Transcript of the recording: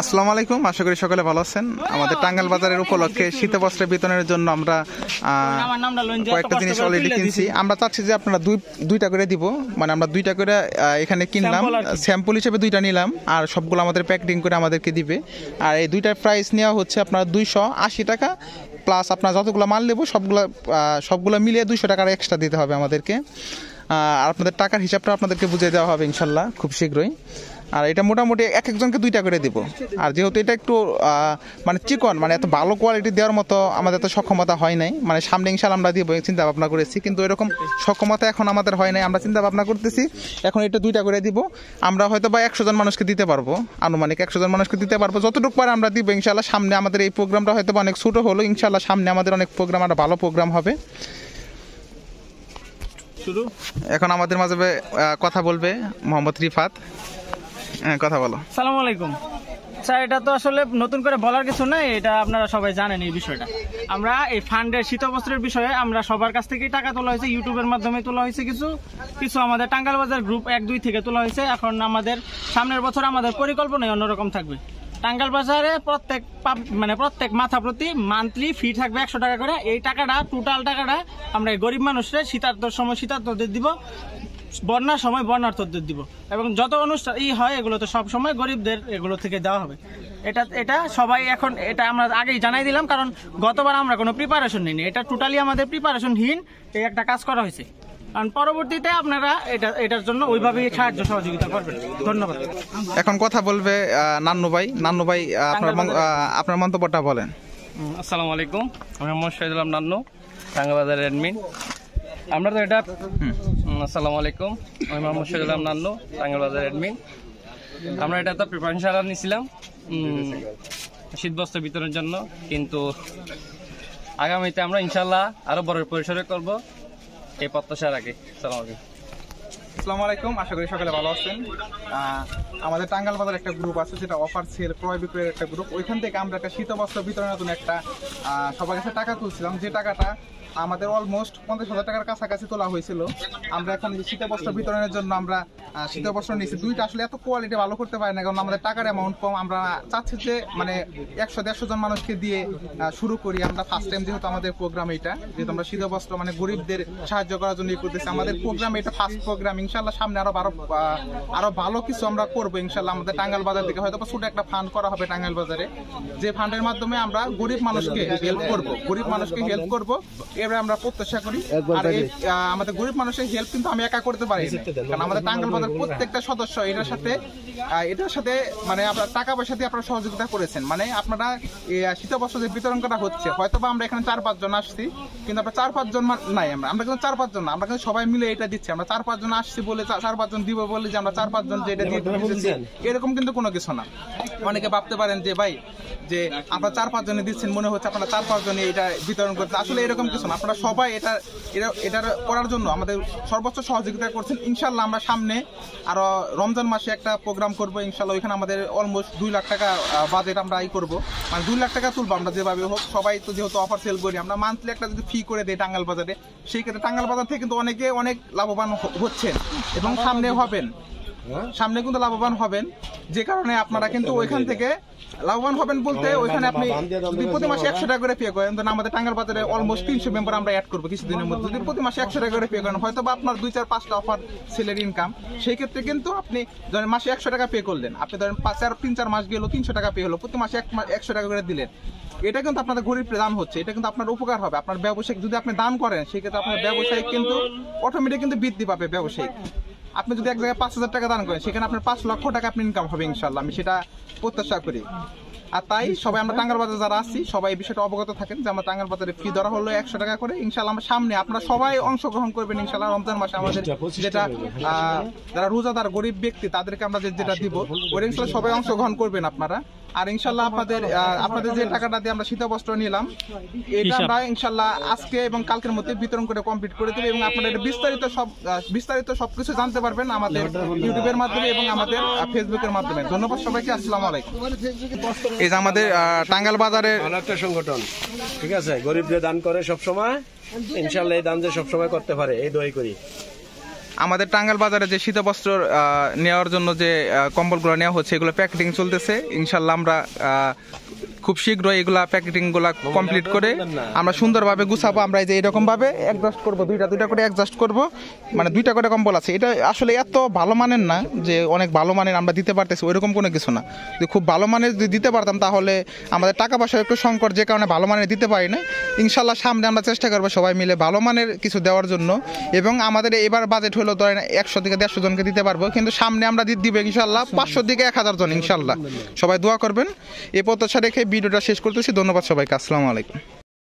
আসসালাম আলাইকুম আশা করি সকলে ভালো আছেন আমাদের টাঙ্গাল বাজারের উপলক্ষে শীত বস্ত্র বিতরণের জন্য আমরা কয়েকটা জিনিস অলরেডি কিনছি আমরা চাচ্ছি যে আপনারা দুই দুইটা করে দিব মানে আমরা দুইটা করে এখানে কিনলাম স্যাম্পল হিসেবে দুইটা নিলাম আর সবগুলো আমাদের প্যাকেটিং করে আমাদেরকে দিবে আর এই দুইটার প্রাইস নেওয়া হচ্ছে আপনার দুইশো আশি টাকা প্লাস আপনার যতগুলো মাল নেবো সবগুলো সবগুলো মিলিয়ে দুইশো টাকার এক্সট্রা দিতে হবে আমাদেরকে আর আপনাদের টাকার হিসাবটা আপনাদেরকে বুঝিয়ে দেওয়া হবে ইনশাল্লাহ খুব শীঘ্রই আর এটা মোটামুটি এক একজনকে দুইটা করে দিব আর যেহেতু এটা একটু মানে চিকন মানে এত ভালো কোয়ালিটি দেওয়ার মতো আমাদের তো সক্ষমতা হয় নাই মানে সামনে ইনশাল আমরা দিব চিন্তা ভাবনা করেছি কিন্তু এরকম সক্ষমতা এখন আমাদের হয় নাই আমরা চিন্তা ভাবনা করতেছি এখন এটা দুইটা করে দিব আমরা হয়তো বা একশো জন মানুষকে দিতে পারবো আনুমানিক একশো জন মানুষকে দিতে পারবো যতটুকু পারে আমরা দিব ইনশাল্লাহ সামনে আমাদের এই প্রোগ্রামটা হয়তো অনেক ছোটো হলো ইনশাল্লাহ সামনে আমাদের অনেক প্রোগ্রাম আর ভালো প্রোগ্রাম হবে শুধু এখন আমাদের মাঝে কথা বলবে মোহাম্মদ রিফাত হ্যাঁ কথা বলো সালাম আলাইকুম স্যার এটা তো আসলে নতুন করে বলার কিছু নাই এটা আপনারা সবাই জানেন এই বিষয়টা আমরা এই ফান্ডের শীতবস্ত্রের বিষয়ে আমরা সবার কাছ থেকে টাকা তোলা হয়েছে ইউটিউবের মাধ্যমে তোলা হয়েছে কিছু কিছু আমাদের টাঙ্গাল বাজার গ্রুপ এক দুই থেকে তোলা হয়েছে এখন আমাদের সামনের বছর আমাদের পরিকল্পনায় অন্যরকম থাকবে টাঙ্গাল বাজারে প্রত্যেক মানে প্রত্যেক মাথা প্রতি মান্থলি ফি থাকবে একশো টাকা করে এই টাকাটা টোটাল টাকাটা আমরা গরিব মানুষরা শীতার্থ সময় শীতার্থদের দিব বন্যার সময় বন্যার্থদের দিব এবং যত অনুষ্ঠান ই হয় এগুলো তো সব সময় গরিবদের এগুলো থেকে দেওয়া হবে এটা এটা সবাই এখন এটা আমরা আগেই জানাই দিলাম কারণ গতবার আমরা কোনো প্রিপারেশন নিইনি এটা টোটালি আমাদের প্রিপারেশনহীন এই একটা কাজ করা হয়েছে কারণ পরবর্তীতে আপনারা এটা এটার জন্য ওইভাবেই সাহায্য সহযোগিতা করবেন ধন্যবাদ এখন কথা বলবে নান্নু ভাই নান্নু ভাই আপনার আপনার মন্তব্যটা বলেন আসসালামু আলাইকুম আমি মোহাম্মদ শহীদুল্লাহ নান্নু টাঙ্গাবাজার অ্যাডমিন আমরা তো এটা আসসালামু আলাইকুম আমি মোহাম্মদ শহীদুল্লাহ নান্নু টাঙ্গাল বাজার অ্যাডমিন আমরা এটা তো প্রিপারেশন সারা শীত বস্ত্র বিতরণের জন্য কিন্তু আগামীতে আমরা ইনশাল্লাহ আরও বড় পরিসরে করব এই প্রত্যাশার আগে আসসালামু আলাইকুম আসসালামু আলাইকুম আশা করি সকালে ভালো আছেন আমাদের টাঙ্গাল বাজার একটা গ্রুপ আছে সেটা অফার সেল ক্রয় বিক্রয়ের একটা গ্রুপ ওইখান থেকে আমরা একটা শীতবস্ত্র বিতরণের জন্য একটা সবার কাছে টাকা তুলছিলাম যে টাকাটা আমাদের অলমোস্ট পঞ্চাশ হাজার টাকার কাছাকাছি তোলা হয়েছিল আমরা এখন বস্ত্র বিতরণের জন্য আমরা বস্ত্র নিয়েছি দুইটা আসলে এত কোয়ালিটি ভালো করতে পারি না কারণ আমাদের টাকার অ্যামাউন্ট কম আমরা চাচ্ছি যে মানে একশো দেড়শো জন মানুষকে দিয়ে শুরু করি আমরা ফার্স্ট টাইম যেহেতু আমাদের প্রোগ্রাম এটা যেহেতু আমরা শীত বস্ত্র মানে গরিবদের সাহায্য করার জন্য করতেছি আমাদের প্রোগ্রাম এটা ফার্স্ট প্রোগ্রাম ইনশাল্লাহ সামনে আরো আরো আরো ভালো কিছু আমরা করবো ইনশাল্লাহ আমাদের টাঙ্গাল বাজার থেকে হয়তো ছোট একটা ফান্ড করা হবে টাঙ্গাল বাজারে যে ফান্ডের মাধ্যমে আমরা গরিব মানুষকে হেল্প করব গরিব মানুষকে হেল্প করব আমরা প্রত্যাশা করি আমাদের গরিব মানুষের হেল্প কিন্তু আমি একা করতে পারি কারণ আমাদের টাঙ্গাল বাজার প্রত্যেকটা সদস্য এটার সাথে এটার সাথে মানে আপনার টাকা পয়সা দিয়ে আপনারা সহযোগিতা করেছেন মানে আপনারা বিতরণ করা হচ্ছে হয়তো বা আমরা এখানে চার পাঁচজন আসছি কিন্তু আমরা চার পাঁচজন নাই আমরা আমরা কিন্তু চার পাঁচজন না আমরা কিন্তু সবাই মিলে এটা দিচ্ছি আমরা চার পাঁচজন আসছি বলে চার পাঁচজন দিব বলে যে আমরা চার পাঁচজন যে এটা দিয়ে এরকম কিন্তু কোনো কিছু না অনেকে ভাবতে পারেন যে ভাই যে আপনারা চার পাঁচজনে দিচ্ছেন মনে হচ্ছে আপনারা চার পাঁচজনে এটা বিতরণ করতে আসলে এরকম কিছু করছেন আপনারা সবাই এটা এটা এটার করার জন্য আমাদের সর্বোচ্চ সহযোগিতা করছেন ইনশাল্লাহ আমরা সামনে আরও রমজান মাসে একটা প্রোগ্রাম করব ইনশাল্লাহ ওইখানে আমাদের অলমোস্ট দুই লাখ টাকা বাজেট আমরা এই করবো মানে দুই লাখ টাকা তুলবো আমরা যেভাবে হোক সবাই তো যেহেতু অফার সেল করি আমরা মান্থলি একটা যদি ফি করে দেয় টাঙ্গাল বাজারে সেই ক্ষেত্রে টাঙ্গাল বাজার থেকে কিন্তু অনেকে অনেক লাভবান হচ্ছেন এবং সামনে হবেন হ্যাঁ? সামনে কিন্তু লাভবান হবেন যে কারণে আপনারা কিন্তু ওইখান থেকে লাভবান হবেন বলতে ওইখানে আপনি যদি হ্যাঁ, হ্যাঁ, হ্যাঁ। প্রতি মাসে একশো টাকা করে পে করেন আমাদের টাঙ্গাল বাজারে অলমোস্ট তিনশো মেম্বার আমরা অ্যাড করবো কিছুদিনের মধ্যে যদি প্রতি মাসে একশো টাকা করে পে করেন হয়তো বা আপনার দুই চার পাঁচটা অফার সেলের ইনকাম সেই ক্ষেত্রে কিন্তু আপনি ধরেন মাসে একশো টাকা পে করলেন আপনি ধরেন পাঁচ চার তিন চার মাস গেলো তিনশো টাকা পে হলো প্রতি মাসে এক একশো টাকা করে দিলেন এটা কিন্তু আপনাদের গরিব দান হচ্ছে এটা কিন্তু আপনার উপকার হবে আপনার ব্যবসায়িক যদি আপনি দান করেন সেক্ষেত্রে আপনার ব্যবসায়িক কিন্তু অটোমেটিক কিন্তু বৃদ্ধি পাবে ব্যবসায়িক আপনি যদি এক জায়গায় পাঁচ হাজার টাকা দান করেন সেখানে আপনার পাঁচ লক্ষ টাকা আপনি ইনকাম হবে ইনশাল্লাহ আমি সেটা প্রত্যাশা করি আর তাই সবাই আমরা টাঙ্গার বাজার যারা আছি সবাই এই বিষয়টা অবগত থাকেন যে আমরা টাঙ্গার বাজারে ফি ধরা হলো একশো টাকা করে ইনশাল্লাহ আমার সামনে আপনারা সবাই অংশগ্রহণ করবেন ইনশাল্লাহ রমজান মাসে আমাদের যেটা যারা রোজাদার গরিব ব্যক্তি তাদেরকে আমরা যেটা দিব ওই ইনশাল্লাহ সবাই অংশগ্রহণ করবেন আপনারা আর ইনশাল্লাহ আপনাদের আপনাদের যে টাকাটা দিয়ে আমরা শীতবস্ত্র নিলাম এটা আমরা ইনশাল্লাহ আজকে এবং কালকের মধ্যে বিতরণ করে কমপ্লিট করে দেবো এবং আপনারা এটা বিস্তারিত সব বিস্তারিত সবকিছু জানতে পারবেন আমাদের ইউটিউবের মাধ্যমে এবং আমাদের ফেসবুকের মাধ্যমে ধন্যবাদ সবাইকে আসসালামু আলাইকুম এই যে আমাদের টাঙ্গাল বাজারে ভালো একটা সংগঠন ঠিক আছে গরিবদের দান করে সবসময় ইনশাল্লাহ এই দান যে সবসময় করতে পারে এই দোয়াই করি আমাদের টাঙ্গাল বাজারে যে শীতবস্ত্র নেওয়ার জন্য যে কম্বলগুলো নেওয়া হচ্ছে এগুলো প্যাকেটিং চলতেছে ইনশাল্লাহ আমরা খুব শীঘ্রই এগুলা প্যাকেটিংগুলা কমপ্লিট করে আমরা সুন্দরভাবে গুছাবো আমরা এই যে ভাবে অ্যাডজাস্ট করব দুইটা দুইটা করে অ্যাডজাস্ট করব মানে দুইটা করে কম্বল আছে এটা আসলে এত ভালো মানের না যে অনেক ভালো মানের আমরা দিতে পারতেছি ওইরকম কোনো কিছু না যে খুব ভালো মানের যদি দিতে পারতাম তাহলে আমাদের টাকা পয়সা একটু সংকট যে কারণে ভালো মানের দিতে পারি না ইনশাল্লাহ সামনে আমরা চেষ্টা করবো সবাই মিলে ভালো মানের কিছু দেওয়ার জন্য এবং আমাদের এবার বাজেট হলো ধরেন একশো থেকে দেড়শো জনকে দিতে পারবো কিন্তু সামনে আমরা দিব ইনশাল্লাহ আচ্ছা। পাঁচশো থেকে এক হাজার জন ইনশাল্লাহ সবাই দোয়া করবেন এ প্রত্যাশা রেখে ভিডিওটা শেষ করতেছি ধন্যবাদ সবাইকে আসসালামু আলাইকুম